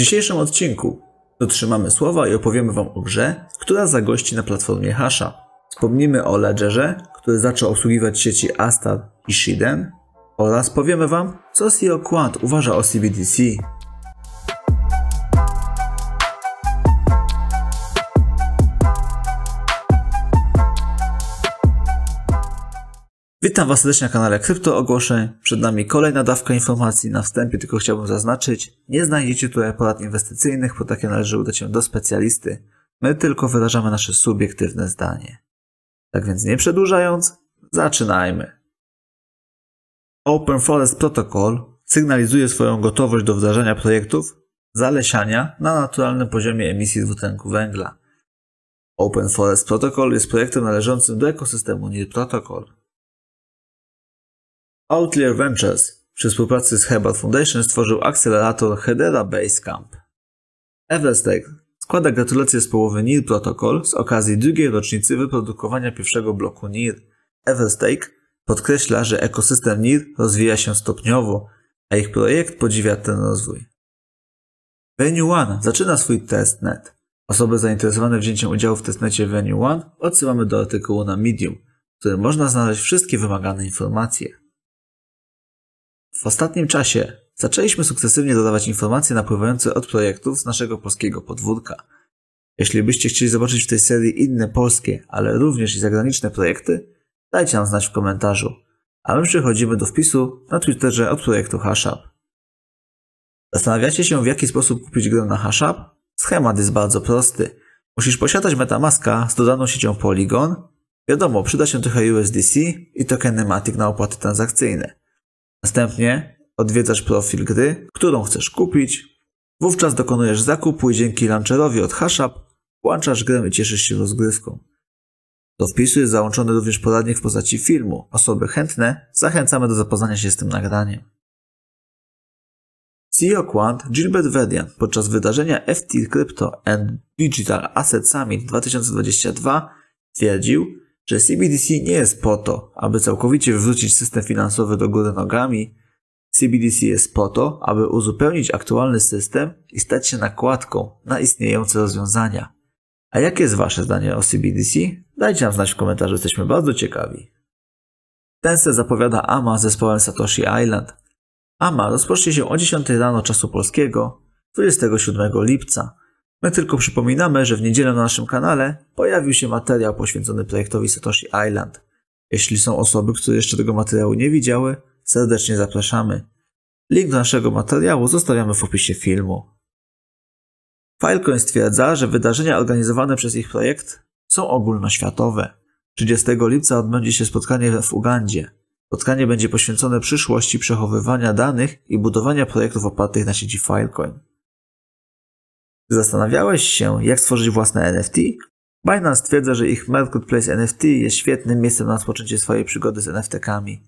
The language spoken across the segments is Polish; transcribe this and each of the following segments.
W dzisiejszym odcinku dotrzymamy słowa i opowiemy Wam o grze, która zagości na platformie Hasha. Wspomnimy o Ledgerze, który zaczął obsługiwać sieci Astar i Shiden oraz powiemy Wam, co CEO Quant uważa o CBDC. Witam Was serdecznie na kanale Krypto Ogłoszeń. Przed nami kolejna dawka informacji. Na wstępie tylko chciałbym zaznaczyć, nie znajdziecie tutaj porad inwestycyjnych, bo takie należy udać się do specjalisty. My tylko wyrażamy nasze subiektywne zdanie. Tak więc nie przedłużając, zaczynajmy. Open Forest Protocol sygnalizuje swoją gotowość do wdrażania projektów zalesiania na naturalnym poziomie emisji dwutlenku węgla. Open Forest Protocol jest projektem należącym do ekosystemu NIR Protocol Outlier Ventures przy współpracy z Herbert Foundation stworzył akcelerator Hedera Basecamp. Everstake składa gratulacje z połowy NIR Protocol z okazji drugiej rocznicy wyprodukowania pierwszego bloku NIR. Everstake podkreśla, że ekosystem NIR rozwija się stopniowo, a ich projekt podziwia ten rozwój. Venue One zaczyna swój testnet. Osoby zainteresowane wzięciem udziału w testnecie Venue One odsyłamy do artykułu na Medium, w którym można znaleźć wszystkie wymagane informacje. W ostatnim czasie zaczęliśmy sukcesywnie dodawać informacje napływające od projektów z naszego polskiego podwórka. Jeśli byście chcieli zobaczyć w tej serii inne polskie, ale również i zagraniczne projekty, dajcie nam znać w komentarzu. A my przechodzimy do wpisu na Twitterze od projektu Hashab. Zastanawiacie się, w jaki sposób kupić grę na Hashab? Schemat jest bardzo prosty. Musisz posiadać Metamaska z dodaną siecią Polygon. Wiadomo, przyda się trochę USDC i tokeny Matic na opłaty transakcyjne. Następnie odwiedzasz profil gry, którą chcesz kupić. Wówczas dokonujesz zakupu i dzięki launcherowi od Hashab włączasz grę i cieszysz się rozgrywką. Do wpisu jest załączony również poradnik w postaci filmu. Osoby chętne zachęcamy do zapoznania się z tym nagraniem. CEO Quant Gilbert Verdian podczas wydarzenia FT Crypto and Digital Asset Summit 2022 twierdził, że CBDC nie jest po to, aby całkowicie wrzucić system finansowy do góry nogami. CBDC jest po to, aby uzupełnić aktualny system i stać się nakładką na istniejące rozwiązania. A jakie jest Wasze zdanie o CBDC? Dajcie nam znać w komentarzu, jesteśmy bardzo ciekawi. se zapowiada AMA z zespołem Satoshi Island. AMA rozpocznie się o 10 rano czasu polskiego 27 lipca. My tylko przypominamy, że w niedzielę na naszym kanale pojawił się materiał poświęcony projektowi Satoshi Island. Jeśli są osoby, które jeszcze tego materiału nie widziały, serdecznie zapraszamy. Link do naszego materiału zostawiamy w opisie filmu. Filecoin stwierdza, że wydarzenia organizowane przez ich projekt są ogólnoświatowe. 30 lipca odbędzie się spotkanie w Ugandzie. Spotkanie będzie poświęcone przyszłości przechowywania danych i budowania projektów opartych na sieci Filecoin. Zastanawiałeś się, jak stworzyć własne NFT? Binance twierdza, że ich marketplace NFT jest świetnym miejscem na rozpoczęcie swojej przygody z NFT-kami.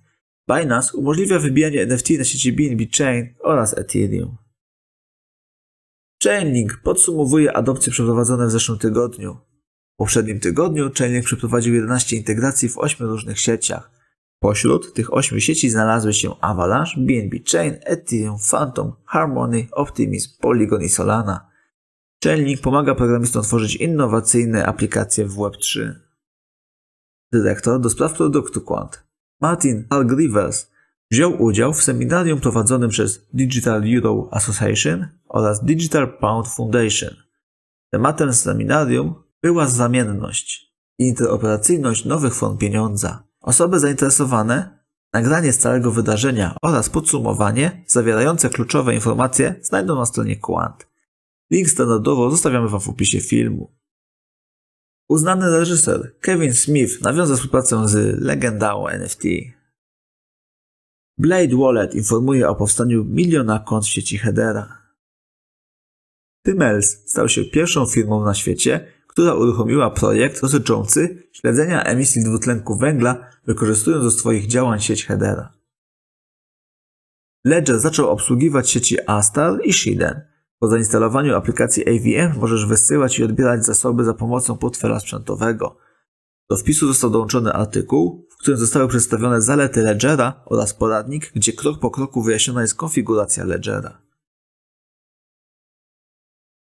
Binance umożliwia wybijanie NFT na sieci BNB Chain oraz Ethereum. Chainlink podsumowuje adopcje przeprowadzone w zeszłym tygodniu. W poprzednim tygodniu Chainlink przeprowadził 11 integracji w 8 różnych sieciach. Pośród tych 8 sieci znalazły się Avalanche, BNB Chain, Ethereum, Phantom, Harmony, Optimism, Polygon i Solana. Czelnik pomaga programistom tworzyć innowacyjne aplikacje w Web3. Dyrektor do spraw produktu Quant, Martin Hargreaves, wziął udział w seminarium prowadzonym przez Digital Euro Association oraz Digital Pound Foundation. Tematem seminarium była zamienność i interoperacyjność nowych form pieniądza. Osoby zainteresowane nagranie z całego wydarzenia oraz podsumowanie zawierające kluczowe informacje znajdą na stronie Quant. Link standardowo zostawiamy Wam w opisie filmu. Uznany reżyser Kevin Smith nawiąza współpracę z legendą NFT. Blade Wallet informuje o powstaniu miliona kont w sieci Hedera. Tymels stał się pierwszą firmą na świecie, która uruchomiła projekt dotyczący śledzenia emisji dwutlenku węgla, wykorzystując do swoich działań sieć Hedera. Ledger zaczął obsługiwać sieci Astar i Shiden, po zainstalowaniu aplikacji AVM możesz wysyłać i odbierać zasoby za pomocą portfela sprzętowego. Do wpisu został dołączony artykuł, w którym zostały przedstawione zalety Ledgera oraz poradnik, gdzie krok po kroku wyjaśniona jest konfiguracja Ledgera.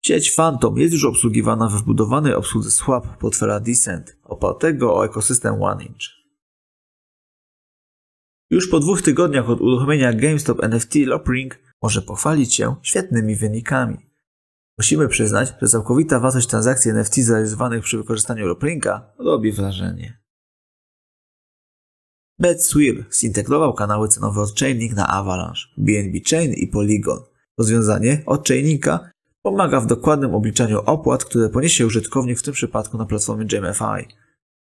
Sieć Phantom jest już obsługiwana we wbudowanej obsłudze Swap portfela Descent, opartego o ekosystem OneInch. Już po dwóch tygodniach od uruchomienia GameStop NFT Lopring może pochwalić się świetnymi wynikami. Musimy przyznać, że całkowita wartość transakcji NFT zrealizowanych przy wykorzystaniu Loprinka robi wrażenie. BetSwir zintegrował kanały cenowe od Chainlink na Avalanche, BNB Chain i Polygon. Rozwiązanie od Chainlinka pomaga w dokładnym obliczaniu opłat, które poniesie użytkownik w tym przypadku na platformie GMFI.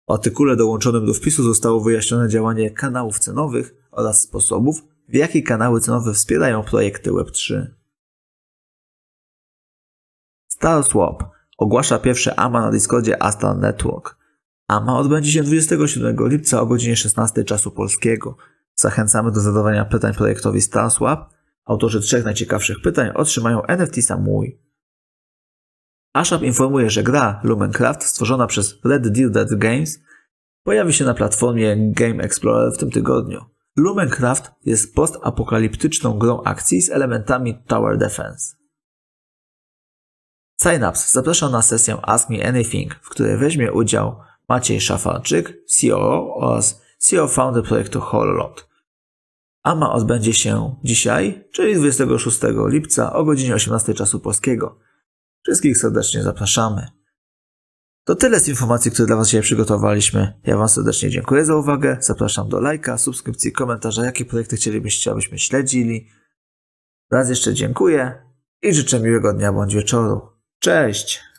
W artykule dołączonym do wpisu zostało wyjaśnione działanie kanałów cenowych oraz sposobów, w jakie kanały cenowe wspierają projekty Web3. StarSwap ogłasza pierwsze AMA na Discordzie Astral Network. AMA odbędzie się 27 lipca o godzinie 16 czasu polskiego. Zachęcamy do zadawania pytań projektowi StarSwap. Autorzy trzech najciekawszych pytań otrzymają NFT Samui. Ashab informuje, że gra Lumencraft stworzona przez Red Dead Games pojawi się na platformie Game Explorer w tym tygodniu. Lumencraft jest postapokaliptyczną grą akcji z elementami Tower Defense. Synapse zaprasza na sesję Ask Me Anything, w której weźmie udział Maciej Szafalczyk, CEO oraz CEO founder projektu Hololot. AMA odbędzie się dzisiaj, czyli 26 lipca o godzinie 18 czasu polskiego. Wszystkich serdecznie zapraszamy. To tyle z informacji, które dla Was dzisiaj przygotowaliśmy. Ja Wam serdecznie dziękuję za uwagę. Zapraszam do lajka, subskrypcji, komentarza, jakie projekty chcielibyście, abyśmy śledzili. Raz jeszcze dziękuję i życzę miłego dnia bądź wieczoru. Cześć!